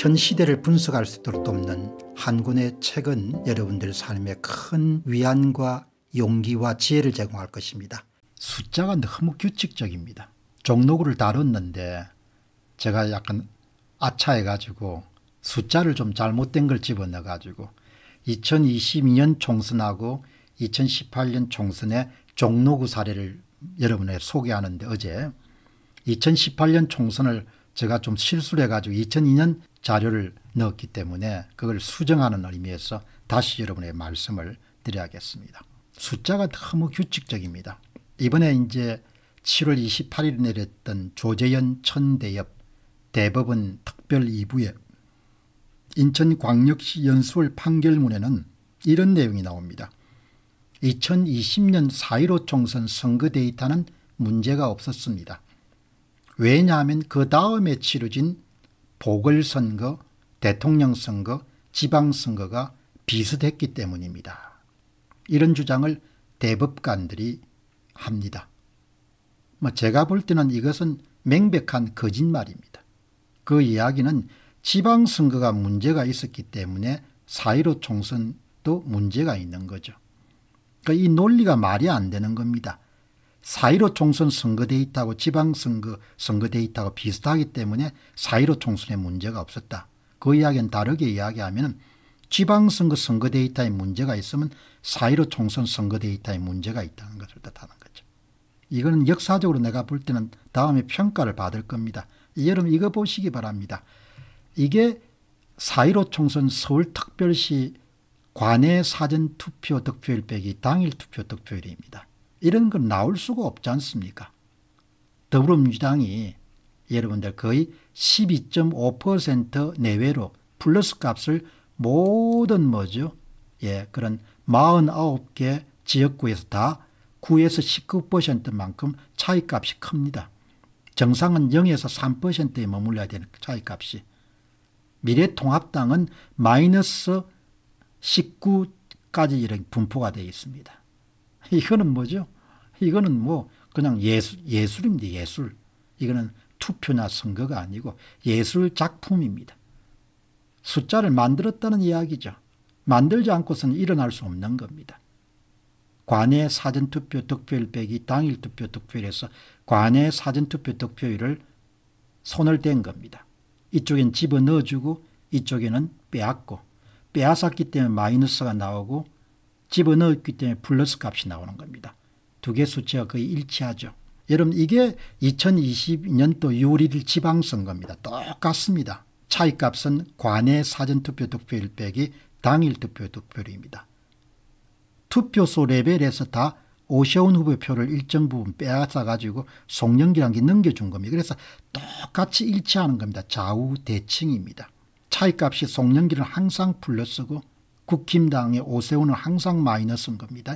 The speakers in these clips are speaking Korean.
현 시대를 분석할 수 있도록 돕는 한군의 책은 여러분들 삶에 큰 위안과 용기와 지혜를 제공할 것입니다. 숫자가 너무 규칙적입니다. 종로구를 다뤘는데 제가 약간 아차해가지고 숫자를 좀 잘못된 걸 집어넣어가지고 2022년 총선하고 2018년 총선의 종로구 사례를 여러분에 소개하는데 어제 2018년 총선을 제가 좀 실수를 해가지고 2002년 자료를 넣었기 때문에 그걸 수정하는 의미에서 다시 여러분의 말씀을 드려야겠습니다. 숫자가 너무 규칙적입니다. 이번에 이제 7월 28일 내렸던 조재현 천대협 대법원 특별 2부에 인천광역시 연수월 판결문에는 이런 내용이 나옵니다. 2020년 4.15 총선 선거 데이터는 문제가 없었습니다. 왜냐하면 그 다음에 치러진 보궐선거, 대통령선거, 지방선거가 비슷했기 때문입니다. 이런 주장을 대법관들이 합니다. 뭐 제가 볼 때는 이것은 명백한 거짓말입니다. 그 이야기는 지방선거가 문제가 있었기 때문에 사1 5 총선도 문제가 있는 거죠. 그이 그러니까 논리가 말이 안 되는 겁니다. 4.15 총선 선거돼 있다고 지방선거 선거돼 있다고 비슷하기 때문에 4.15 총선에 문제가 없었다. 그 이야기는 다르게 이야기하면 지방선거 선거 데이터에 문제가 있으면 4.15 총선 선거 데이터에 문제가 있다는 것을 뜻하는 거죠. 이거는 역사적으로 내가 볼 때는 다음에 평가를 받을 겁니다. 여러분 이거 보시기 바랍니다. 이게 4.15 총선 서울특별시 관내 사전투표 득표일 빼기 당일 투표 득표일입니다. 이런 건 나올 수가 없지 않습니까? 더불어민주당이 여러분들 거의 12.5% 내외로 플러스 값을 모든 뭐죠? 예, 그런 49개 지역구에서 다 9에서 19%만큼 차이값이 큽니다. 정상은 0에서 3%에 머물러야 되는 그 차이값이. 미래통합당은 마이너스 19까지 이런 분포가 되어 있습니다. 이거는 뭐죠? 이거는 뭐 그냥 예술, 예술입니다. 예술. 이거는 투표나 선거가 아니고 예술 작품입니다. 숫자를 만들었다는 이야기죠. 만들지 않고서는 일어날 수 없는 겁니다. 관의 사전투표 득표율 빼기 당일투표 득표율에서 관의 사전투표 득표율을 손을 댄 겁니다. 이쪽엔 집어넣어주고 이쪽에는 빼앗고 빼앗았기 때문에 마이너스가 나오고 집어넣었기 때문에 플러스 값이 나오는 겁니다. 두 개 수치가 거의 일치하죠. 여러분 이게 2022년도 6월 1일 지방선거입니다. 똑같습니다. 차이값은 관내 사전투표 득표율 빼기 당일 투표 득표율입니다. 투표소 레벨에서 다 오세훈 후보 표를 일정 부분 빼앗아가지고 송영기라는게 넘겨준 겁니다. 그래서 똑같이 일치하는 겁니다. 좌우 대칭입니다. 차이값이 송영기는 항상 플러스고 국힘당의 오세훈은 항상 마이너스인 겁니다.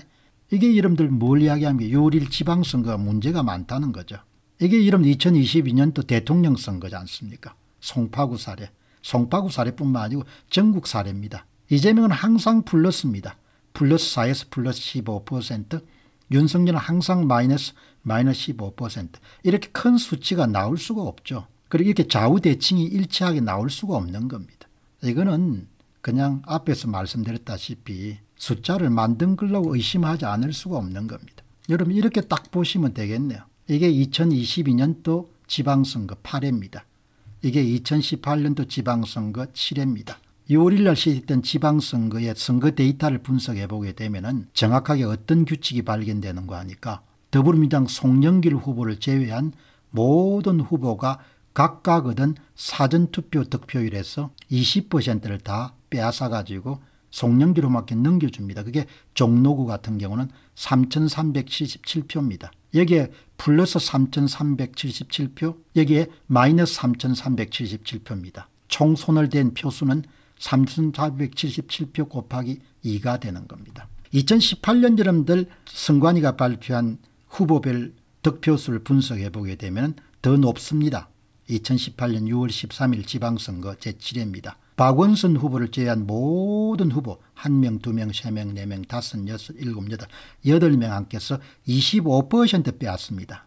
이게 이름들 뭘 이야기하면 요월 지방선거가 문제가 많다는 거죠. 이게 이름 2022년도 대통령 선거지 않습니까? 송파구 사례. 송파구 사례뿐만 아니고 전국 사례입니다. 이재명은 항상 플러스입니다. 플러스 4에서 플러스 15%, 윤석열은 항상 마이너스 마이너스 15% 이렇게 큰 수치가 나올 수가 없죠. 그리고 이렇게 좌우대칭이 일치하게 나올 수가 없는 겁니다. 이거는 그냥 앞에서 말씀드렸다시피 숫자를 만든 걸로 의심하지 않을 수가 없는 겁니다. 여러분 이렇게 딱 보시면 되겠네요. 이게 2022년도 지방선거 8회입니다. 이게 2018년도 지방선거 7회입니다. 6월 1일 날 시작된 지방선거의 선거 데이터를 분석해 보게 되면 정확하게 어떤 규칙이 발견되는가 하니까 더불어민주당 송영길 후보를 제외한 모든 후보가 각각 얻은 사전투표 득표율에서 20%를 다 빼앗아 가지고 송영기로막게 넘겨줍니다. 그게 종로구 같은 경우는 3,377표입니다. 여기에 플러스 3,377표, 여기에 마이너스 3,377표입니다. 총 손을 댄 표수는 3,477표 곱하기 2가 되는 겁니다. 2018년 여러들 승관이가 발표한 후보별 득표수를 분석해 보게 되면 더 높습니다. 2018년 6월 13일 지방선거 제7회입니다. 박원순 후보를 제외한 모든 후보 1명, 2명, 3명, 4명, 5, 6, 7, 8, 8명 함께서25% 빼앗습니다.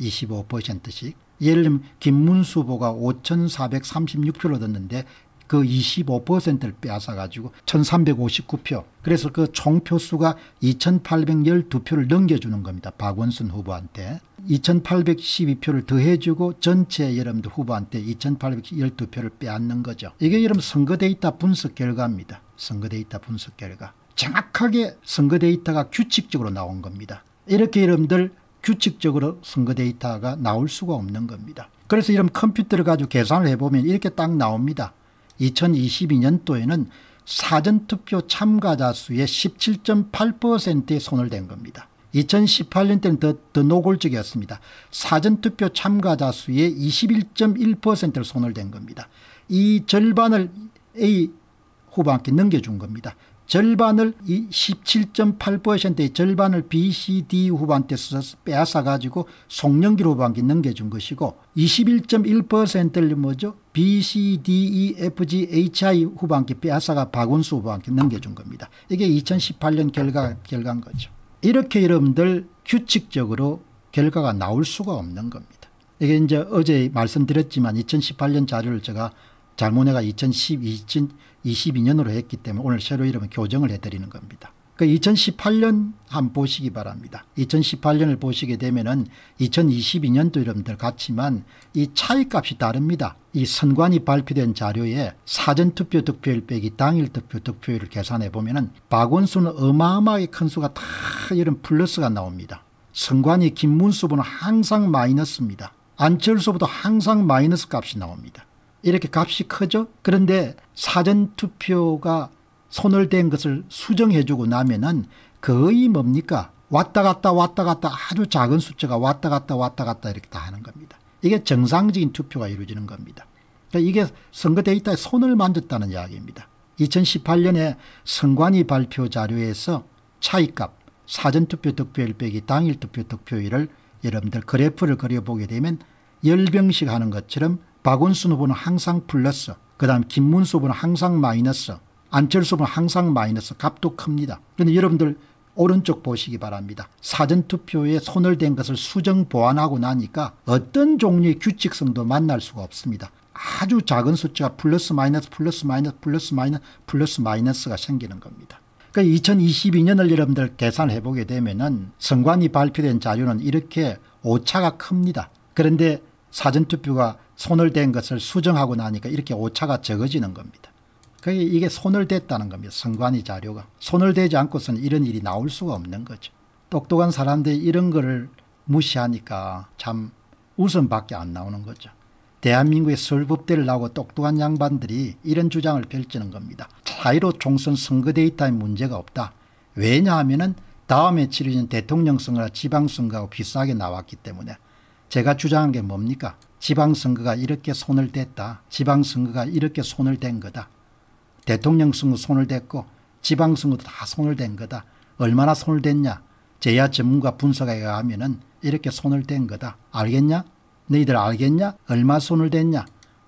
25%씩. 예를 들면 김문수 후보가 5,436표를 얻었는데 그 25%를 빼앗아가지고 1359표 그래서 그 총표수가 2812표를 넘겨주는 겁니다. 박원순 후보한테 2812표를 더해주고 전체 여러분들 후보한테 2812표를 빼앗는 거죠. 이게 여러분 선거 데이터 분석 결과입니다. 선거 데이터 분석 결과. 정확하게 선거 데이터가 규칙적으로 나온 겁니다. 이렇게 여러분들 규칙적으로 선거 데이터가 나올 수가 없는 겁니다. 그래서 이런 컴퓨터를 가지고 계산을 해보면 이렇게 딱 나옵니다. 2022년도에는 사전투표 참가자 수의 17.8%에 손을 댄 겁니다. 2018년 때는 더, 더 노골적이었습니다. 사전투표 참가자 수의 21.1%를 손을 댄 겁니다. 이 절반을 A 후보한테 넘겨준 겁니다. 절반을 이 17.8%의 절반을 BCD 후반대에서 빼앗아가지고 송년기 후반기 넘겨준 것이고 21.1%를 뭐죠? BCD, E, F, G, HI 후반기 빼앗아가 박원수 후반기 넘겨준 겁니다. 이게 2018년 결과, 결과인 거죠. 이렇게 여러분들 규칙적으로 결과가 나올 수가 없는 겁니다. 이게 이제 어제 말씀드렸지만 2018년 자료를 제가 잘못해가 2012, 22년으로 했기 때문에 오늘 새로 이름을 교정을 해드리는 겁니다. 그 2018년 한 보시기 바랍니다. 2018년을 보시게 되면은 2022년도 이름들 같지만 이 차이값이 다릅니다. 이 선관위 발표된 자료에 사전투표 득표율 빼기 당일 투표 득표율을 계산해 보면은 박원수는 어마어마하게 큰 수가 다 이런 플러스가 나옵니다. 선관위 김문수 분은 항상 마이너스입니다. 안철수 보다 항상 마이너스 값이 나옵니다. 이렇게 값이 크죠. 그런데 사전투표가 손을 댄 것을 수정해주고 나면은 거의 뭡니까 왔다 갔다 왔다 갔다 아주 작은 숫자가 왔다 갔다 왔다 갔다 이렇게 다 하는 겁니다. 이게 정상적인 투표가 이루어지는 겁니다. 그러니까 이게 선거 데이터에 손을 만졌다는 이야기입니다. 2018년에 선관위 발표 자료에서 차이값 사전투표 득표율 빼기 당일 투표 득표율을 여러분들 그래프를 그려보게 되면 열병식 하는 것처럼 박원순 후보는 항상 플러스 그 다음 김문수 후보는 항상 마이너스 안철수 후보는 항상 마이너스 값도 큽니다. 그런데 여러분들 오른쪽 보시기 바랍니다. 사전투표에 손을 댄 것을 수정 보완하고 나니까 어떤 종류의 규칙성도 만날 수가 없습니다. 아주 작은 숫자가 플러스 마이너스 플러스 마이너스 플러스 마이너스 플러스 마이너스가 생기는 겁니다. 그러니까 2022년을 여러분들 계산해 보게 되면은 선관위 발표된 자료는 이렇게 오차가 큽니다. 그런데 사전투표가 손을 댄 것을 수정하고 나니까 이렇게 오차가 적어지는 겁니다. 그게 이게 손을 댔다는 겁니다. 선관위 자료가. 손을 대지 않고서는 이런 일이 나올 수가 없는 거죠. 똑똑한 사람들이 이런 거 무시하니까 참 웃음밖에 안 나오는 거죠. 대한민국의 설법대를 나고 똑똑한 양반들이 이런 주장을 펼치는 겁니다. 자유로 총선 선거 데이터에 문제가 없다. 왜냐하면 다음에 치러진 대통령 선거나 지방선거하고 비슷하게 나왔기 때문에 제가 주장한 게 뭡니까? 지방선거가 이렇게 손을 댔다. 지방선거가 이렇게 손을 댄 거다. 대통령 선거 손을 댔고 지방선거도 다 손을 댄 거다. 얼마나 손을 댔냐. 제야 전문가 분석에 의하면 은 이렇게 손을 댄 거다. 알겠냐? 너희들 알겠냐? 얼마 손을 댔냐?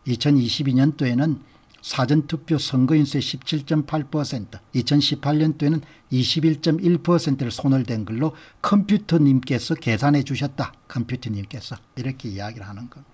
2022년도에는 사전투표 선거인수의 17.8% 2018년도에는 21.1%를 손을 댄 걸로 컴퓨터님께서 계산해 주셨다. 컴퓨터님께서 이렇게 이야기를 하는 겁니다.